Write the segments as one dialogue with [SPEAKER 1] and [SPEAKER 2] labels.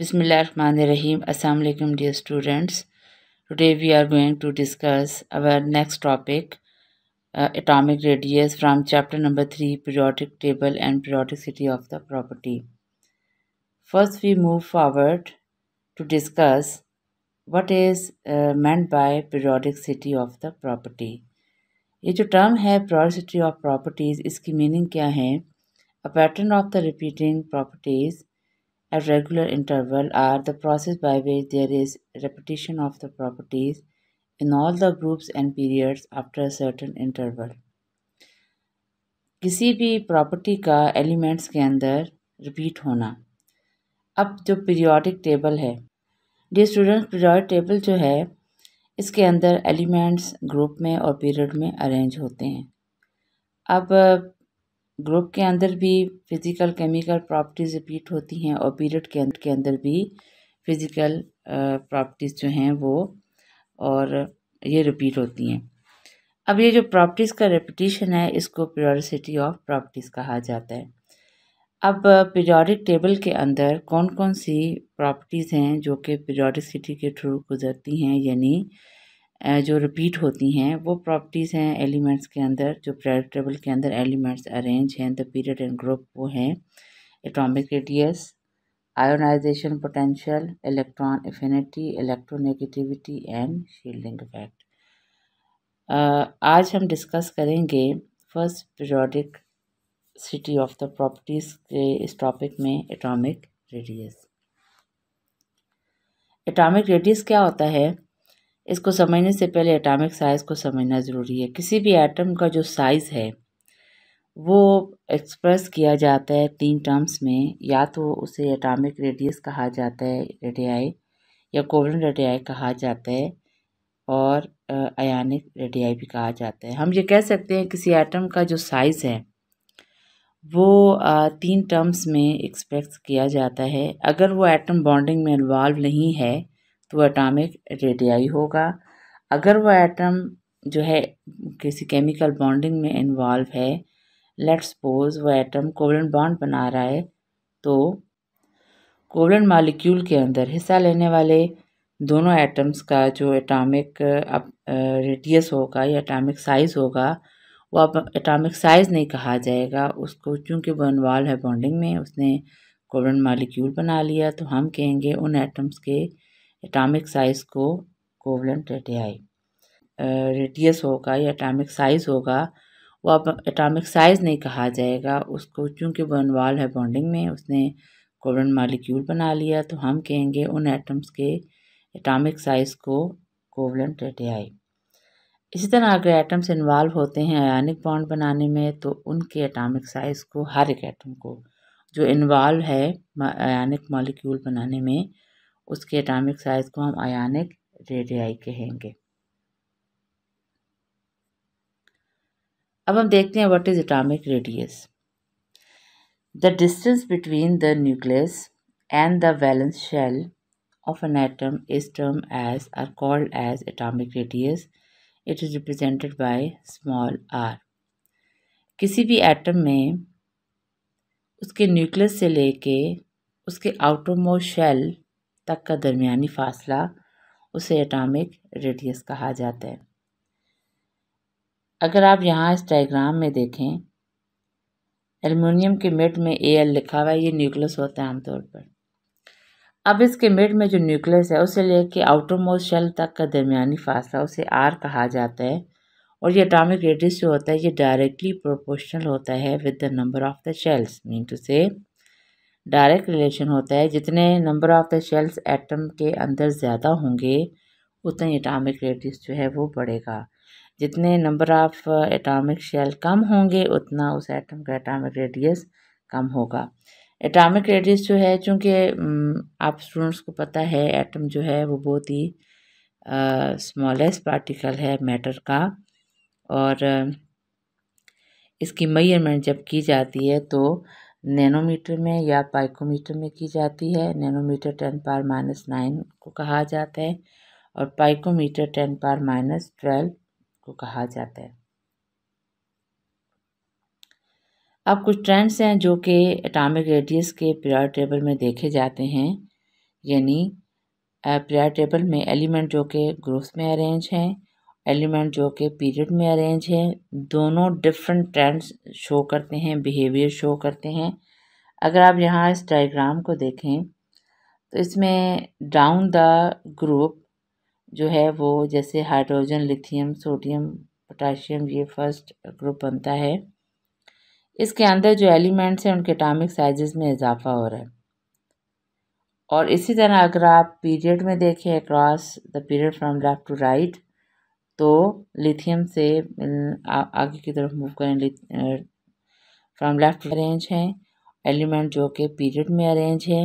[SPEAKER 1] Bismillah, ar-Rahim. Assalamu alaikum dear students. Today we are going to discuss our next topic uh, atomic radius from chapter number 3 periodic table and periodicity of the property. First we move forward to discuss what is uh, meant by periodicity of the property. ये जो term है periodicity of properties इसकी meaning क्या है? A pattern of the repeating properties at regular interval are the process by which there is repetition of the properties in all the groups and periods after a certain interval. किसी भी property का elements के अंदर repeat होना अब जो periodic table है the student periodic table जो है इसके अंदर एलिमेंट्स ग्रुप में और पीरियड में अरेंज होते हैं अब ग्रुप के अंदर भी फिजिकल केमिकल प्रॉपर्टीज रिपीट होती हैं और पीरियड के अंदर के अंदर भी फिजिकल प्रॉपर्टीज जो हैं वो और ये रिपीट होती हैं अब ये जो प्रॉपर्टीज़ का रिपीटिशन है इसको प्योरिसिटी ऑफ प्रॉपर्टीज़ कहा जाता है अब पीरियोडिक टेबल के अंदर कौन कौन सी प्रॉपर्टीज़ हैं जो कि पीरियोडिसिटी के थ्रू गुजरती हैं यानी जो रिपीट होती हैं वो प्रॉपर्टीज़ हैं एलिमेंट्स के अंदर जो प्रायोरिटी के अंदर एलिमेंट्स अरेंज हैं द पीरियड एंड ग्रुप वो हैं atomic radius ionization potential electron affinity electronegativity and shielding effect आज हम डिस्कस करेंगे first periodicity of the properties के इस टॉपिक में एटॉमिक रेडियस एटॉमिक रेडियस क्या होता है इसको समझने से पहले एटॉमिक साइज़ को समझना ज़रूरी है किसी भी एटम का जो साइज़ है वो एक्सप्रेस किया जाता है तीन टर्म्स में या तो उसे एटॉमिक रेडियस कहा जाता है रेडियाई या कोवलन रेडियाई कहा जाता है और अयानिक रेडियाई भी कहा जाता है हम ये कह सकते हैं किसी एटम का जो साइज़ है वो तीन टर्म्स में एक्सप्रेस किया जाता है अगर वो एटम बॉन्डिंग में इन्वॉल्व नहीं है तो एटॉमिक रेडियाई होगा अगर वह एटम जो है किसी केमिकल बॉन्डिंग में इन्वॉल्व है लेट सपोज वो एटम कोवलन बॉन्ड बना रहा है तो कोवलन मालिक्यूल के अंदर हिस्सा लेने वाले दोनों एटम्स का जो एटॉमिक रेडियस होगा या एटॉमिक साइज़ होगा वो अब एटॉमिक साइज़ नहीं कहा जाएगा उसको क्योंकि वो इन्वॉल्व है बॉन्डिंग में उसने कोवलन मालिक्यूल बना लिया तो हम कहेंगे उन एटम्स के एटॉमिक साइज़ को कोवलेंट रेडियाई रेडियस होगा या एटॉमिक साइज़ होगा वो अब एटॉमिक साइज़ नहीं कहा जाएगा उसको चूँकि इन्वॉल्व है बॉन्डिंग में उसने कोवलेंट मालिक्यूल बना लिया तो हम कहेंगे उन एटम्स के एटॉमिक साइज़ को कोवलेंट रेडियाई इसी तरह अगर एटम्स इन्वॉल्व होते हैं आयनिक बॉन्ड बनाने में तो उनके एटॉमिक साइज़ को हर एक एटम को जो इन्वॉल्व है आयनिक मॉलिक्यूल बनाने में उसके एटॉमिक साइज़ को हम आयानिक रेडियाई कहेंगे अब हम देखते हैं what is atomic radius the distance between the nucleus and the valence shell of an atom is term as are called as atomic radius it is represented by small r किसी भी atom में उसके nucleus से लेके उसके आउटोमो shell तक का दरमियानी फ़ासला उसे एटॉमिक रेडियस कहा जाता है अगर आप यहाँ इस डायग्राम में देखें एलमिनियम के मिड में ए एल लिखा हुआ है ये न्यूक्लियस होता है आमतौर पर अब इसके मिड में जो न्यूक्लियस है उसे लेके आउटर मोस्ट शेल तक का दरमियानी फासला उसे आर कहा जाता है और ये एटॉमिक रेडियस जो होता है ये डायरेक्टली प्रोपोर्शनल होता है with the number of the shells mean to say direct relation होता है जितने number of the shells atom के अंदर ज़्यादा होंगे उतना एटामिक रेडियस जो है वो बढ़ेगा जितने नंबर ऑफ एटॉमिक शेल कम होंगे उतना उस एटम का एटॉमिक रेडियस कम होगा एटॉमिक रेडियस जो है चूँकि आप स्टूडेंट्स को पता है एटम जो है वो बहुत ही स्मॉलेस्ट पार्टिकल है मैटर का और इसकी मेयरमेंट जब की जाती है तो नैनोमीटर में या पाइकोमीटर में की जाती है नैनोमीटर टेन पार माइनस नाइन को कहा जाता है और पाइकोमीटर टेन पार माइनस ट्वेल्व को कहा जाता है अब कुछ ट्रेंड्स हैं जो कि एटॉमिक रेडियस के पीरियड टेबल में देखे जाते हैं यानी पीरियड टेबल में एलिमेंट जो कि ग्रुप्स में अरेंज हैं एलिमेंट जो कि पीरियड में अरेंज है दोनों डिफरेंट ट्रेंड्स शो करते हैं बिहेवियर शो करते हैं अगर आप यहाँ इस डायग्राम को देखें तो इसमें डाउन द ग्रुप जो है वो जैसे हाइड्रोजन लिथियम सोडियम पोटाशियम ये फर्स्ट ग्रुप बनता है इसके अंदर जो एलिमेंट्स हैं उनके एटॉमिक साइजेस में इजाफा हो रहा है और इसी तरह अगर आप पीरियड में देखें across the period from left to right तो लिथियम से आ, आगे की तरफ मूव करें फ्रॉम लेफ्ट अरेंज हैं एलिमेंट जो कि पीरियड में अरेंज है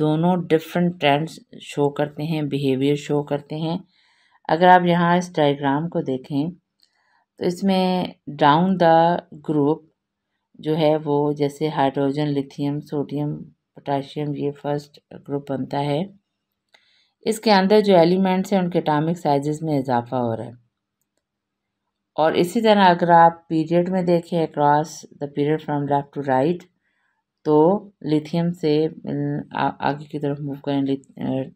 [SPEAKER 1] दोनों डिफरेंट ट्रेंड्स शो करते हैं बिहेवियर शो करते हैं अगर आप यहाँ इस डायग्राम को देखें तो इसमें डाउन द ग्रुप जो है वो जैसे हाइड्रोजन लिथियम सोडियम पोटाशियम ये फर्स्ट ग्रुप बनता है इसके अंदर जो एलिमेंट्स हैं उनके अटामिक साइज़ में इजाफा हो रहा है और इसी तरह अगर आप पीरियड में देखें across the period from left to right तो लिथियम से आगे की तरफ मूव करें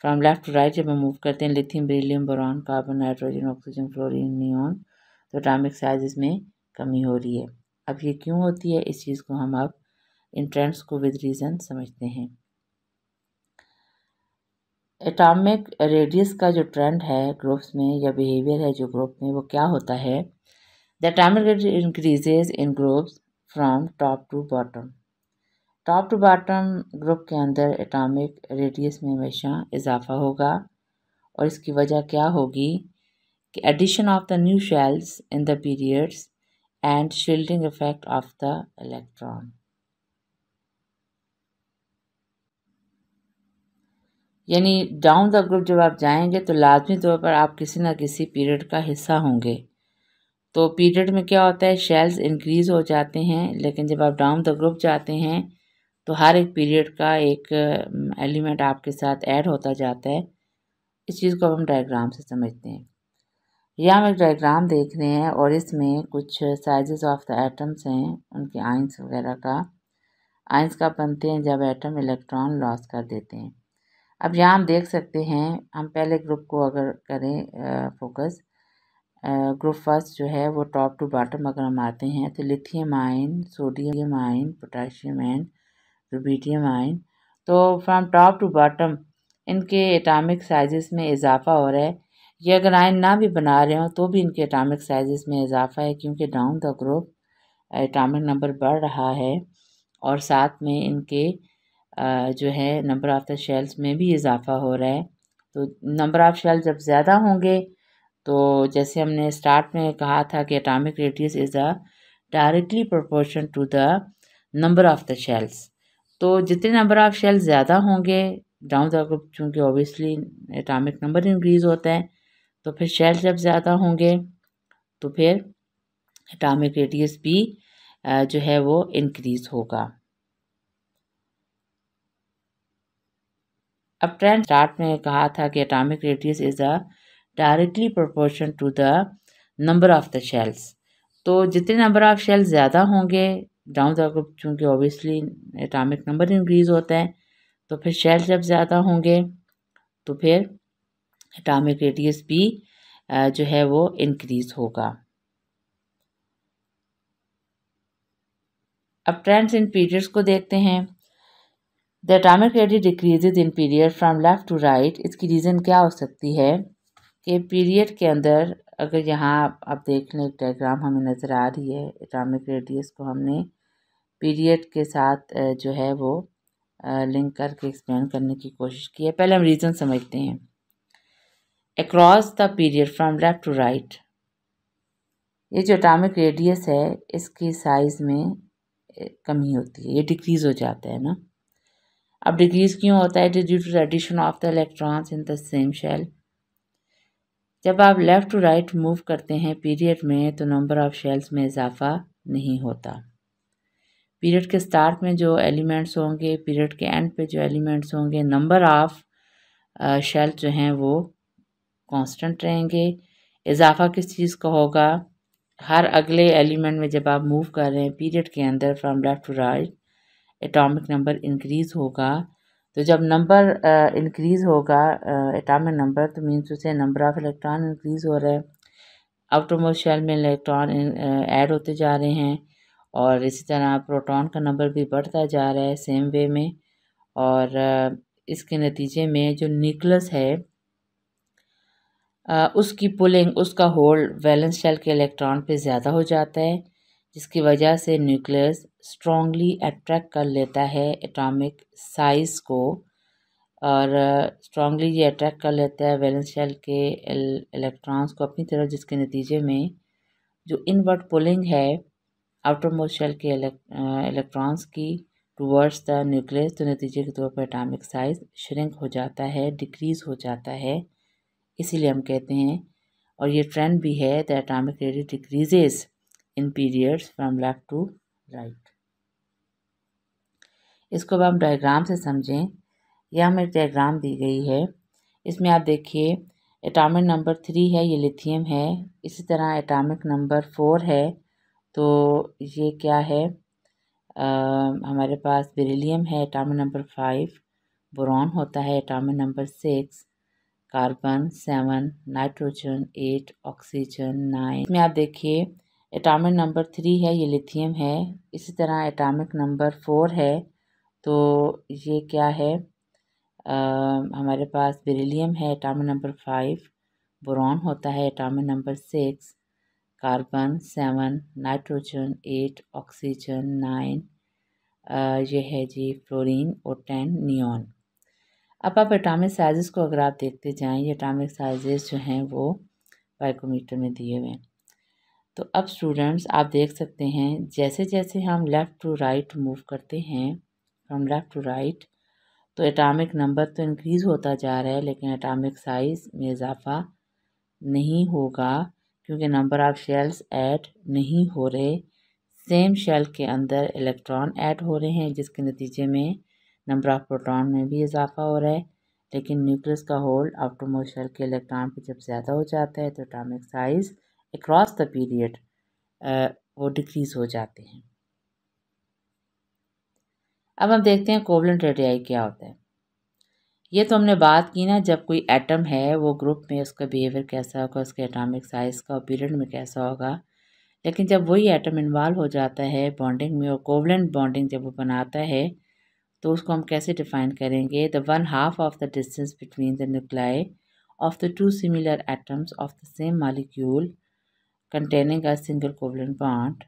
[SPEAKER 1] फ्रॉम लेफ़्ट टू राइट जब हम मूव करते हैं lithium beryllium boron carbon nitrogen oxygen fluorine neon तो एटामिक साइज में कमी हो रही है अब ये क्यों होती है इस चीज़ को हम अब इन ट्रेंड्स को विद रीज़न समझते हैं एटामिक रेडियस का जो ट्रेंड है ग्रुप्स में या बिहेवियर है जो ग्रुप में वो क्या होता है the atomic radius increases in groups from top to bottom top to bottom group के अंदर एटॉमिक रेडियस में हमेशा इजाफा होगा और इसकी वजह क्या होगी कि addition of the new shells in the periods and shielding effect of the electron यानी डाउन द ग्रुप जब आप जाएंगे तो लाजमी तौर पर आप किसी ना किसी पीरियड का हिस्सा होंगे तो पीरियड में क्या होता है शेल्स इंक्रीज़ हो जाते हैं लेकिन जब आप डाउन द ग्रुप जाते हैं तो हर एक पीरियड का एक एलिमेंट आपके साथ ऐड होता जाता है इस चीज़ को हम डायग्राम से समझते हैं यह हम एक डायग्राम देख रहे हैं और इसमें कुछ साइजेस ऑफ द एटम्स हैं उनके आइंस वगैरह का आइंस का बनते हैं जब एटम इलेक्ट्रॉन लॉस कर देते हैं अब यहाँ हम देख सकते हैं हम पहले ग्रुप को अगर करें फोकस ग्रुप फर्स्ट जो है वो टॉप टू बॉटम अगर हम आते हैं तो lithium ion sodium ion potassium ion rubidium ion तो फ्रॉम टॉप टू बॉटम इनके एटॉमिक साइजेस में इजाफा हो रहा है ये अगर आयन ना भी बना रहे हो तो भी इनके एटॉमिक साइज़ में इजाफा है क्योंकि down the group atomic number बढ़ रहा है और साथ में इनके जो है नंबर ऑफ़ द शेल्स में भी इजाफ़ा हो रहा है तो नंबर ऑफ़ शेल जब ज़्यादा होंगे तो जैसे हमने स्टार्ट में कहा था कि atomic radius is a directly proportion to the number of the shells तो जितने नंबर ऑफ़ शेल ज़्यादा होंगे डाउन द ग्रुप चूँकि ओबियसली एटामिक नंबर इंक्रीज़ होता है तो फिर शेल जब ज़्यादा होंगे तो फिर एटामिक रेडियस भी जो है वो इंक्रीज़ होगा अब ट्रेंड चार्ट में कहा था कि atomic radius is a directly proportion to the number of the shells तो जितने नंबर ऑफ शेल्स ज़्यादा होंगे डाउन द ग्रुप चूँकि ऑब्वियसली एटॉमिक नंबर इंक्रीज़ होता है तो फिर शेल्स जब ज़्यादा होंगे तो फिर एटॉमिक रेडियस भी जो है वो इंक्रीज़ होगा अब ट्रेंड्स इन पीरियड्स को देखते हैं the atomic credit decreases in period from left to right इसकी रीज़न क्या हो सकती है कि पीरियड के अंदर अगर यहाँ आप देख लें एक डायग्राम हमें नज़र आ रही है एटामिक रेडियस को हमने पीरियड के साथ जो है वो लिंक करके एक्सप्लेन करने की कोशिश की है पहले हम रीज़न समझते हैं across the period from left to right ये जो एटामिक रेडियस है इसकी साइज़ में कमी होती है ये डिक्रीज़ हो जाता है ना अब डिक्रीज़ क्यों होता है due to addition of the electrons in the same shell जब आप लेफ़्ट टू राइट मूव करते हैं पीरियड में तो नंबर ऑफ़ शेल्स में इजाफा नहीं होता पीरियड के स्टार्ट में जो एलिमेंट्स होंगे पीरियड के एंड पे जो एलिमेंट्स होंगे नंबर ऑफ़ शेल जो हैं वो कांस्टेंट रहेंगे इजाफा किस चीज़ का होगा हर अगले एलिमेंट में जब आप मूव कर रहे हैं पीरियड के अंदर from left to right atomic number increase होगा तो जब नंबर इंक्रीज़ होगा एटॉमिक नंबर तो मीन्स उसे नंबर ऑफ़ इलेक्ट्रॉन इंक्रीज़ हो रहा है आउटोमोल शेल में इलेक्ट्रॉन ऐड होते जा रहे हैं और इसी तरह प्रोटॉन का नंबर भी बढ़ता जा रहा है सेम वे में और इसके नतीजे में जो न्यूक्लियस है उसकी पुलिंग उसका होल्ड वैलेंस शेल के इलेक्ट्रॉन पे ज़्यादा हो जाता है जिसकी वजह से न्यूक्लियस स्ट्रांगली अट्रैक्ट कर लेता है एटॉमिक साइज को और स्ट्रॉन्गली uh, ये अट्रैक्ट कर लेता है वैलेंस शेल के इलेक्ट्रॉन्स को अपनी तरफ जिसके नतीजे में जो इनवर्ट पुलिंग है आउटर मोस्ट शेल के इलेक्ट्रॉन्स uh, की टूवर्ड्स द न्यूक्लियस तो नतीजे के तौर पर एटॉमिक साइज श्रिंक हो जाता है डिक्रीज़ हो जाता है इसीलिए हम कहते हैं और ये ट्रेंड भी है the atomic radii decreases in periods from left to right इसको अब हम डायग्राम से समझें यह हमें डायग्राम दी गई है इसमें आप देखिए एटॉमिक नंबर थ्री है ये लिथियम है इसी तरह एटॉमिक नंबर फोर है तो ये क्या है आ, हमारे पास बेरिलियम है एटॉमिक नंबर फाइव बोरॉन होता है atomic number six carbon seven nitrogen eight oxygen nine इसमें आप देखिए एटामिक नंबर थ्री है ये लिथियम है इसी तरह एटामिक नंबर फोर है तो ये क्या है आ, हमारे पास बेरिलियम है एटामिक नंबर फाइव बुरान होता है atomic number six carbon seven nitrogen eight oxygen nine ये है जी फ्लोरीन और टेन नियॉन अब आप एटामिक साइज़ को अगर आप देखते जाएं ये एटामिक साइज़ जो हैं वो बाइकोमीटर में दिए हुए हैं तो अब स्टूडेंट्स आप देख सकते हैं जैसे जैसे हम लेफ़्ट टू राइट मूव करते हैं फ्रॉम लेफ़्ट टू राइट तो एटॉमिक नंबर तो इंक्रीज़ होता जा रहा है लेकिन एटॉमिक साइज़ में इजाफा नहीं होगा क्योंकि नंबर ऑफ़ शेल्स ऐड नहीं हो रहे सेम शेल के अंदर इलेक्ट्रॉन ऐड हो रहे हैं जिसके नतीजे में नंबर ऑफ़ प्रोटॉन में भी इजाफा हो रहा है लेकिन न्यूक्लियस का होल आउटोमोशल के इलेक्ट्रॉन पर जब ज़्यादा हो जाता है तो atomic size across the period वो डिक्रीज़ हो जाते हैं अब हम देखते हैं कोवलेंट रेडियाई क्या होता है ये तो हमने बात की ना जब कोई एटम है वो ग्रुप में उसका बिहेवियर कैसा होगा उसके एटॉमिक साइज़ का और पीरियड में कैसा होगा लेकिन जब वही एटम इन्वॉल्व हो जाता है बॉन्डिंग में और कोवलेंट बॉन्डिंग जब वो बनाता है तो उसको हम कैसे डिफाइन करेंगे the one half of the distance between the nuclei of the two similar atoms of the same molecule containing a single covalent bond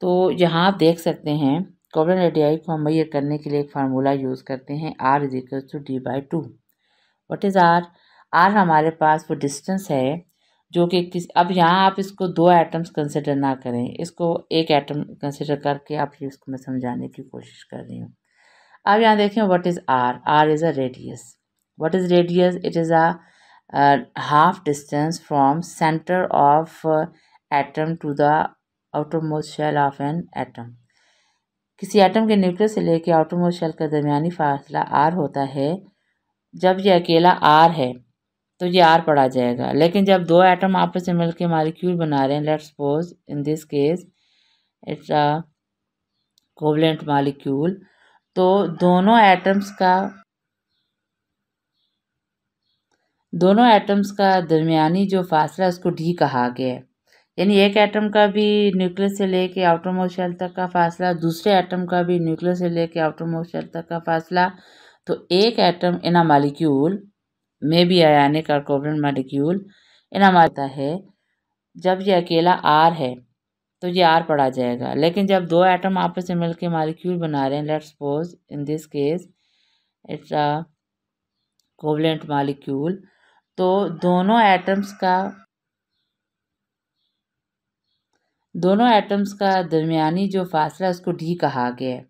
[SPEAKER 1] तो यहाँ आप देख सकते हैं कोवलन रेडियाई को हम मैयर करने के लिए एक फार्मूला यूज़ करते हैं r is equal to d by two what is r r हमारे पास वो डिस्टेंस है जो कि किस अब यहाँ आप इसको दो एटम्स कंसिडर ना करें इसको एक एटम कंसिडर करके आप इसको मैं समझाने की कोशिश कर रही हूँ अब यहाँ देखें what is r r is a radius what is radius it is a half distance from center of uh, atom to the outermost shell of an atom किसी एटम के न्यूक्लियस से लेकर आउटरमोस्ट शेल का दरमियानी फासला are होता है जब ये अकेला आर है तो ये आर पढ़ा जाएगा लेकिन जब दो एटम आपस में मिलकर मालिक्यूल बना रहे हैं let's suppose in this case it's a covalent molecule तो दोनों एटम्स का दोनों एटम्स का दरमियानी जो फासला उसको डी कहा गया है यानी एक एटम का भी न्यूक्लियस से लेके आउटरमोस्ट शेल तक का फासला दूसरे एटम का भी न्यूक्लियस से लेके आउटरमोस्ट शेल तक का फासला तो एक एटम इना मालिक्यूल में भी आयानिक और कोवलेंट मालिक्यूल इना आता है जब ये अकेला आर है तो ये आर पढ़ा जाएगा लेकिन जब दो एटम आपस में मिलकर मालिक्यूल बना रहे हैं let's suppose in this case it's a covalent molecule तो दोनों एटम्स का दोनों एटम्स का दरमियानी जो फासला उसको डी कहा गया है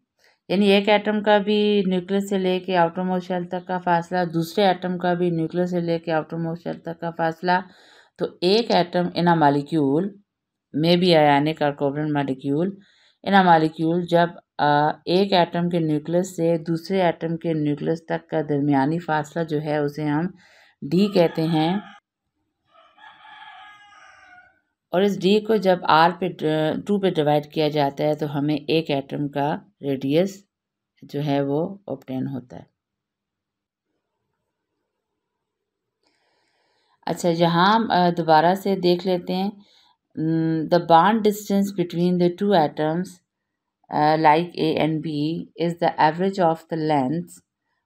[SPEAKER 1] यानी एक एटम का भी न्यूक्लियस से लेके आउटर शेल तक का फासला दूसरे एटम का भी न्यूक्लियस से लेके आउटर शेल तक का फासला तो एक एटम इन अ मालिक्यूल में भी आयानिक और कोबरन मालिक्यूल इन अ मालिक्यूल जब आ, एक एटम के न्यूक्लियस से दूसरे एटम के न्यूक्लियस तक का दरमियानी फासला जो है उसे हम डी कहते हैं और इस डी को जब आर पे टू पे डिवाइड किया जाता है तो हमें एक एटम का रेडियस जो है वो ऑप्टेन होता है अच्छा यहाँ दोबारा से देख लेते हैं the bond distance between the two atoms like A and B is the average of the length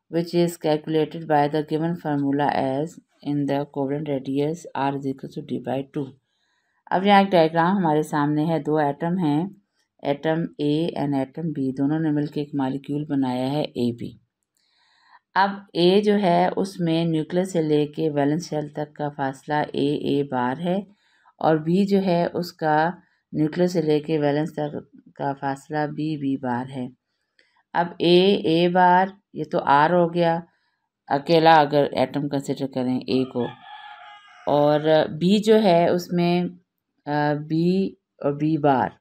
[SPEAKER 1] which is calculated by the given formula as in the covalent radius r is equal to d by 2 अब यहाँ एक diagram हमारे सामने है दो atom हैं atom A and atom B दोनों ने मिलकर एक मालिक्यूल बनाया है ए बी अब ए जो है उसमें न्यूक्लियस से लेके वैलेंस शेल तक का फासला ए ए बार है और बी जो है उसका न्यूक्लियस से लेके वैलेंस तक का फासला बी बी बार है अब ए ए बार ये तो आर हो गया अकेला अगर एटम कंसिडर करें ए को और बी जो है उसमें बी और बी बार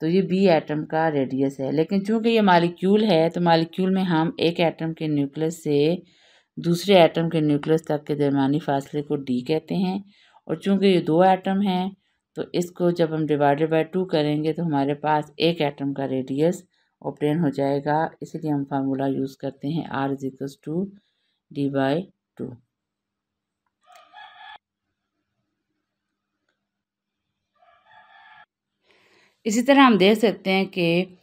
[SPEAKER 1] तो ये बी एटम का रेडियस है लेकिन चूंकि ये मालिक्यूल है तो मालिक्यूल में हम एक एटम के न्यूक्लियस से दूसरे एटम के न्यूक्लियस तक के दरमानी फासले को डी कहते हैं और चूंकि ये दो एटम हैं तो इसको जब हम डिवाइडेड बाय टू करेंगे तो हमारे पास एक एटम का रेडियस ऑप्टेन हो जाएगा इसलिए हम फार्मूला यूज़ करते हैं r is two d by two इसी तरह हम देख सकते हैं कि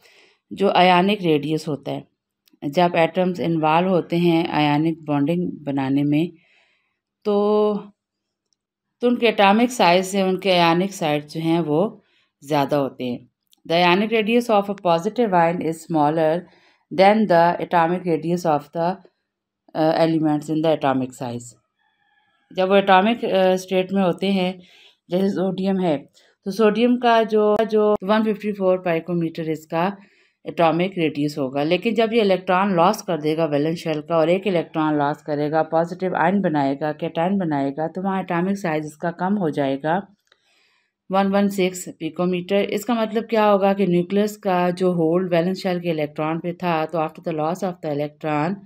[SPEAKER 1] जो आयानिक रेडियस होता है जब एटम्स इन्वॉल्व होते हैं आयानिक बॉन्डिंग बनाने में तो तो उनके एटॉमिक साइज़ से उनके आयानिक साइड जो हैं वो ज़्यादा होते हैं The ionic radius of a positive ion is smaller than the atomic radius of the uh, elements in the atomic size. जब वो एटॉमिक स्टेट uh, में होते हैं जैसे सोडियम है तो सोडियम का जो जो 154 पाइकोमीटर इसका एटॉमिक रेडियस होगा लेकिन जब ये इलेक्ट्रॉन लॉस कर देगा बैलेंस शेल का और एक इलेक्ट्रॉन लॉस करेगा पॉजिटिव आयन बनाएगा कैटाइन बनाएगा तो वहाँ एटॉमिक साइज इसका कम हो जाएगा वन वन सिक्स पिकोमीटर इसका मतलब क्या होगा कि न्यूक्लियस का जो होल्ड बैलेंस शेल के इलेक्ट्रॉन पे था तो after the loss of the electron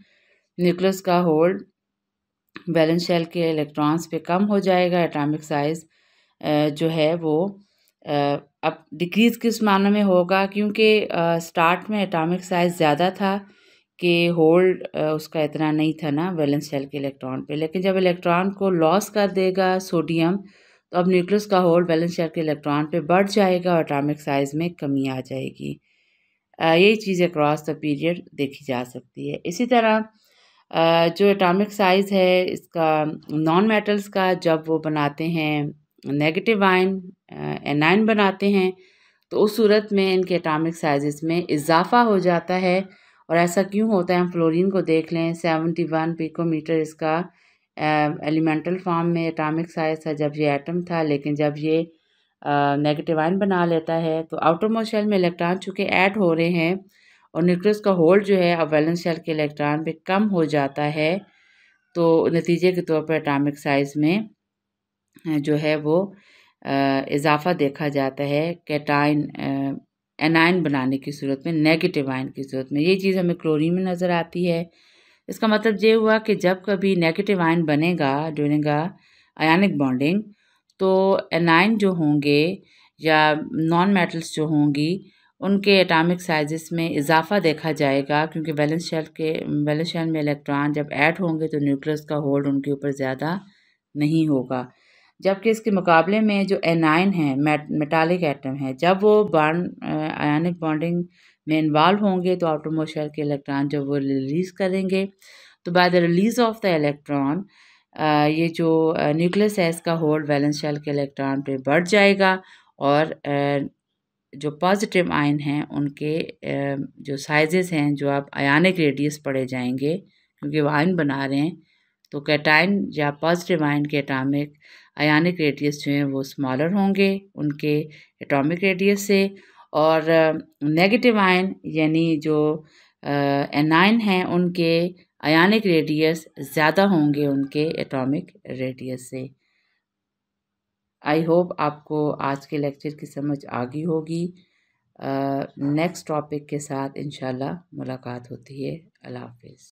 [SPEAKER 1] nucleus का होल्ड बैलेंस शेल के इलेक्ट्रॉन्स पे कम हो जाएगा एटॉमिक साइज जो है वो अब डिक्रीज़ किस मानों में होगा क्योंकि स्टार्ट में एटॉमिक साइज ज़्यादा था कि होल्ड उसका इतना नहीं था ना बैलेंस शेल के इलेक्ट्रॉन पे लेकिन जब इलेक्ट्रॉन को लॉस कर देगा सोडियम तो अब न्यूक्लियस का होल बैलेंस शेयर के इलेक्ट्रॉन पे बढ़ जाएगा और एटॉमिक साइज़ में कमी आ जाएगी यही चीज़ अक्रॉस द पीरियड देखी जा सकती है इसी तरह जो एटॉमिक साइज़ है इसका नॉन मेटल्स का जब वो बनाते हैं नेगेटिव आयन आइन बनाते हैं तो उस सूरत में इनके एटॉमिक साइज़ में इजाफा हो जाता है और ऐसा क्यों होता है हम फ्लोरीन को देख लें सेवेंटी वन पिकोमीटर इसका एलिमेंटल फॉर्म में एटॉमिक साइज था जब ये एटम था लेकिन जब ये नेगेटिव आयन बना लेता है तो आउटर मोस्ट शेल में इलेक्ट्रॉन चूँकि ऐड हो रहे हैं और न्यूक्लियस का होल्ड जो है अब वैलेंस शेल के इलेक्ट्रॉन पे कम हो जाता है तो नतीजे के तौर पर एटॉमिक साइज में जो है वो इजाफा देखा जाता है कैटाइन एनाइन बनाने की सूरत में नेगेटिव आयन की सूरत में ये चीज़ हमें क्लोरीन में नज़र आती है इसका मतलब ये हुआ कि जब कभी नेगेटिव आयन बनेगा ड्यूरिंग आयनिक बॉन्डिंग तो एनाइन जो होंगे या नॉन मेटल्स जो होंगी उनके एटॉमिक साइजेस में इजाफा देखा जाएगा क्योंकि बैलेंस शेल के बैलेंस शेल में इलेक्ट्रॉन जब ऐड होंगे तो न्यूक्लियस का होल्ड उनके ऊपर ज़्यादा नहीं होगा जबकि इसके मुकाबले में जो एनाइन है मेटालिक एटम है जब वो बॉन्ड आयनिक बॉन्डिंग में इन्वॉल्व होंगे तो आउटरमोस्ट शेल के इलेक्ट्रॉन जब वो रिलीज़ करेंगे तो by the release of the electron ये जो न्यूक्लियस है इसका होल बैलेंस शेल के इलेक्ट्रॉन पे बढ़ जाएगा और जो पॉजिटिव आयन हैं उनके जो साइजेस हैं जो आप आयानिक रेडियस पड़े जाएंगे क्योंकि वो आयन बना रहे हैं तो कैटाइन या पॉजिटिव आयन के एटॉमिक आयानिक रेडियस जो हैं वो स्मॉलर होंगे उनके एटॉमिक रेडियस से और नेगेटिव आयन यानी जो एनाइन हैं उनके आयानिक रेडियस ज़्यादा होंगे उनके एटॉमिक रेडियस से आई होप आपको आज के लेक्चर की समझ आ गई होगी नेक्स्ट टॉपिक के साथ इंशाल्लाह मुलाकात होती है अल्लाह हाफिज़